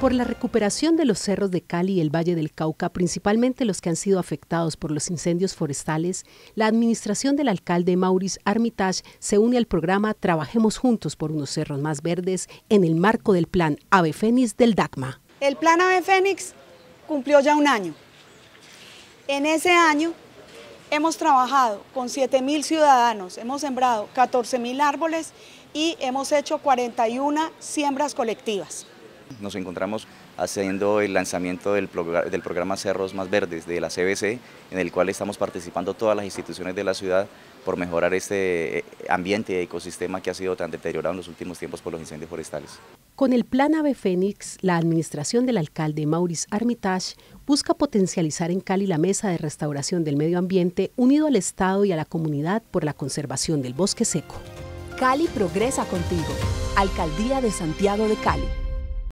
Por la recuperación de los cerros de Cali y el Valle del Cauca, principalmente los que han sido afectados por los incendios forestales, la administración del alcalde Maurice Armitage se une al programa Trabajemos Juntos por unos cerros más verdes en el marco del plan Ave Fénix del DACMA. El plan Ave Fénix cumplió ya un año. En ese año hemos trabajado con 7.000 ciudadanos, hemos sembrado 14.000 árboles y hemos hecho 41 siembras colectivas. Nos encontramos haciendo el lanzamiento del, programa Cerros Más Verdes de la CBC, en el cual estamos participando todas las instituciones de la ciudad por mejorar este eh, ambiente y ecosistema que ha sido tan deteriorado en los últimos tiempos por los incendios forestales. Con el Plan Ave Fénix, la administración del alcalde Maurice Armitage busca potencializar en Cali la mesa de restauración del medio ambiente unido al Estado y a la comunidad por la conservación del bosque seco. Cali progresa contigo. Alcaldía de Santiago de Cali.